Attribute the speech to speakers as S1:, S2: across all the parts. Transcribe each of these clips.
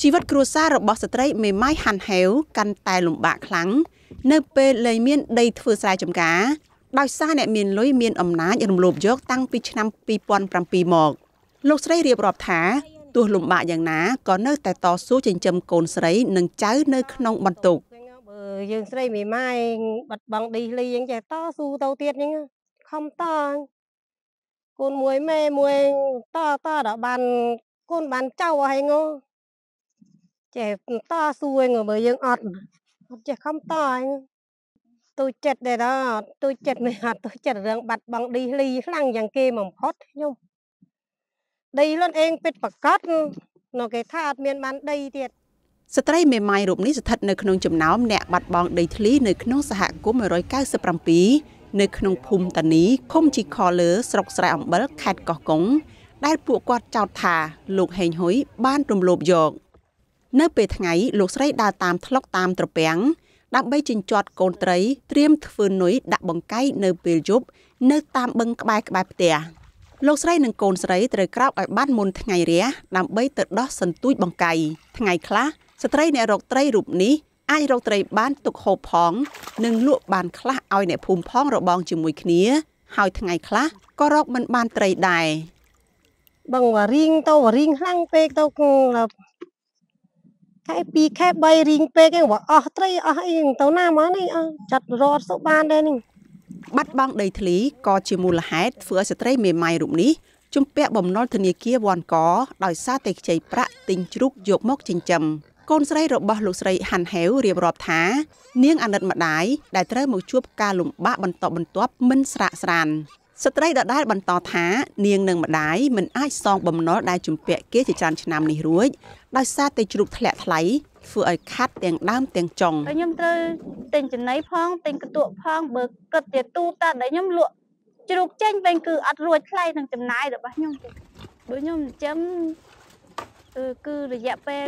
S1: ជីវិតគ្រួសាររបស់ស្ត្រីមេម៉ាយហាន់ហែវកាន់តែលំបាកខ្លាំងនៅពេលលែងមានដីធ្វើស្រែចម្ការដោយសារអ្នកមានលុយមានអំណាចរំលោភយកតាំងពីឆ្នាំ2007មក លោកស្រីរៀបរាប់ថាទោះលំបាកយ៉ាងណាក៏នៅតែតស៊ូចិញ្ចឹមកូនស្រីនិងចៅនៅក្នុងបន្ទុក
S2: យើងស្រីមេម៉ាយបាត់បង់ដីលីអញ្ចឹងតស៊ូទៅទៀតអញ្ចឹងខំតកូនមួយមេមួយតតដល់បានកូនបានចៅអស់ហើយងចេះតសួយងបើយើងអត់អត់ចេះខំតហើយទូចិត្តដែរដល់ទូចិត្តមិនអត់ទូចិត្តរឿងបាត់បង់ឌីលី ខ្លាំងយ៉ាងគេបំផុតខ្ញុំដីលន់អេងពិតប្រកបនៅគេថាអត់មានបានដីទៀត
S1: ស្ត្រីមេម៉ាយរូបនេះស្ថិតនៅក្នុងចំណោមអ្នកបាត់បង់ដីធ្លីនៅក្នុងសហគមន៍197នៅក្នុងភូមិតានីឃុំជីខលឺស្រុកស្រែអំបិលខេត្តកោះកុងដែលពួកគាត់ចោទថាលោកហេងហ៊ុយបានរំលោភយក នៅពេលថ្ងៃលោកស្រីដើរតាមថ្លុកតាមត្រពាំងដើម្បីជញ្ជាត់កូនត្រីត្រៀមធ្វើនុយដាក់បង្កាយនៅពេលយប់នៅតាមបឹងក្បែរក្បែរផ្ទះលោកស្រីនិងកូនស្រីត្រូវក្រោកឲ្យបានមុនថ្ងៃរះដើម្បីទៅដោះសន្ទូចបង្កាយថ្ងៃខ្លះស្ត្រីអ្នករកត្រីរូបនេះអាចរកត្រីបាន ទុកហូបផងនិងលក់បានខ្លះឲ្យអ្នកភូមិផងរបងជាមួយគ្នា ហើយថ្ងៃ ខ្លះក៏រកមិនបានត្រីដែរបងវ៉ារីងទៅវ៉ារីងខ្លាំងពេកទៅខែ2ខែ3រីងពេកឯងអស់ត្រីអស់អីទៅណាមកនេះចាត់រត់សុបានដែរនេះបាត់បង់ដីធ្លីក៏ជាមូលហេតុធ្វើឲ្យស្ត្រីមេម៉ាយរូបនេះជំពាក់បំណុលធនាគារវ៉ាន់កដោយសារតែខ្ចីប្រាក់ទិញជ្រូកយកមកចិញ្ចឹម។កូនស្រីរបស់លោកស្រីហាន់ហេវរៀបរាប់ថា នាងអាណិតម្ដាយដែលត្រូវមកជួបការលំបាកបន្តបន្ទាប់មិនស្រាក់ស្រាន ស្ត្រីដដែលបន្តថា នាងនិងម្ដាយមិនអាចសងបំណុលដែលជំពាក់គេជាច្រើនឆ្នាំនេះរួចដោយសារតែជ្រូកធ្លាក់ថ្លៃធ្វើឲ្យខាត់ទាំងដើមទាំងចុងខ
S2: ្ញុំត្រូវទិញចំណីផងទិញកន្ទក់ផងបើគិតជាទូតាដែលខ្ញុំលក់ជ្រូកចេញវិញគឺ អត់រួចថ្លៃនឹងចំណាយរបស់ខ្ញុំទេដូចខ្ញុំចិញ្ចឹមគឺរយៈពេល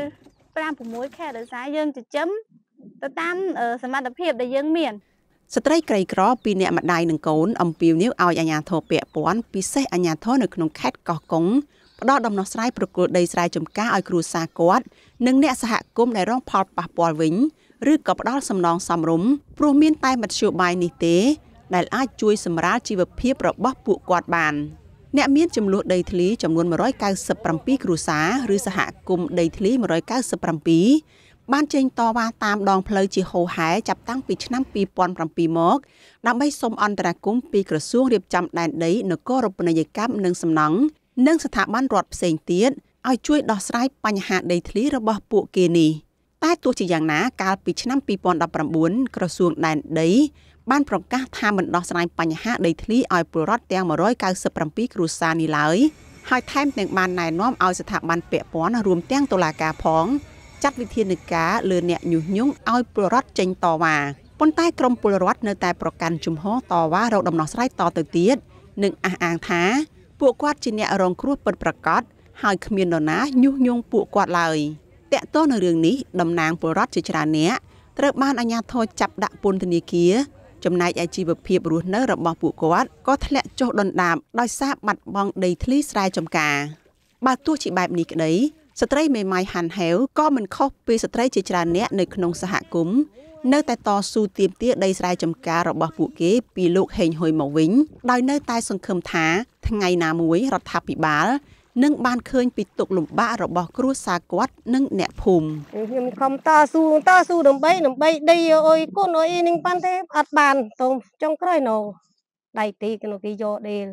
S2: 5 6ខែដោយសារយើងចិញ្ចឹមទៅតាមសមត្ថភាពដែលយើង មាន
S1: ស្ត្រីក្រីក្រពីអ្នកម្ដាយនិងកូនអំពាវនាវឲ្យអាជ្ញាធរពាក់ព័ន្ធពិសេសអាជ្ញាធរនៅក្នុងខេត្តកោះកុងផ្ដល់ដំណោះស្រាយប្រគល់ដីស្រែចម្ការឲ្យគ្រួសារគាត់និងអ្នកសហគមន៍ដែលរងផលប៉ះពាល់វិញឬក៏ផ្ដល់សំណងសមរម្យព្រោះមានតែមធ្យោបាយនេះទេ ដែលអាចជួយសម្រាលជីវភាពរបស់ពួកគាត់បាន។អ្នកមានចំនួនដីធ្លីចំនួន197គ្រួសារឬសហគមន៍ដីធ្លី197បានចេញតវ៉ាតាមដងផ្លូវជាហូហែចាប់តាំងពីឆ្នាំ2007មក ដើម្បីសុំអន្តរាគមន៍ពីក្រសួងរៀបចំដែនដីនគរូបនីយកម្មនិងសំណង់និងស្ថាប័នរដ្ឋផ្សេងទៀតឲ្យជួយដោះស្រាយបញ្ហាដីធ្លីរបស់ពួកគេនេះតែទោះជាយ៉ាងណាកាលពីឆ្នាំ2019ក្រសួងដែនដីបានប្រកាសថាមិនដោះស្រាយបញ្ហាដីធ្លីឲ្យពលរដ្ឋទាំង197គ្រួសារនេះឡើយហើយថែមទាំងបានណែនាំឲ្យស្ថាប័នពាក់ព័ន្ធរួមទាំងតុលាការផងចាត់វិធានការលើអ្នកញុះញង់ឲ្យពលរដ្ឋចេញតវ៉ាប៉ុន្តែក្រមពលរដ្ឋនៅតែប្រកាន់ជំហរតវ៉ារកដំណោះស្រាយតទៅទៀតនិងអះអាងថា ពួកគាត់ជាអ្នក រងគ្រោះពិតប្រាកដហើយគ្មាននរណា ញុះញង់ពួកគាត់ឡើយតាក់ទោះនៅរឿងនេះតំណាង ពលរដ្ឋជាច្រើនអ្នកត្រូវបានអាជ្ញាធរចាប់ដាក់ពន្ធនាគារចំណែកឯជីវភាពរស់នៅរបស់ពួកគាត់ក៏ធ្លាក់ចុះដុនដាបដោយសារបាត់បង់ដីធ្លីស្រែចម្ការបើទោះជាបែបនេះក្តីស្ត្រីមេម៉ាយហាន់ហែវក៏មិនខុសពីស្ត្រីជាច្រើនអ្នកនៅក្នុងសហគមន៍នៅតែតស៊ូទាមទារដីស្រែចម្ការរបស់ពួកគេពីលោកហេងហុយមកវិញដោយនៅតែសង្ឃឹមថា ថ្ងៃណាមួយ រដ្ឋាភិបាលនិងបានឃើញពីទុក្ខលំបាករបស់គ្រួសារគាត់និងអ្នកភូមិខ្ញុំខំតស៊ូតស៊ូដើម្បីដើម្បីដីអុយគុណអុយនឹងបានទេអត់បានទៅចុងក្រោយ
S2: នៅដៃទីក្នុងគេយកដេល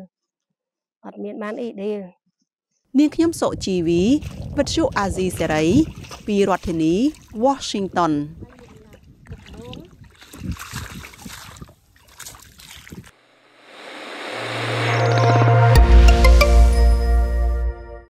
S2: អត់មានបានអីដេល
S1: នាងខ្ញុំសុជីវីវិទ្យុអាស៊ីសេរីពីរដ្ឋធានី Washington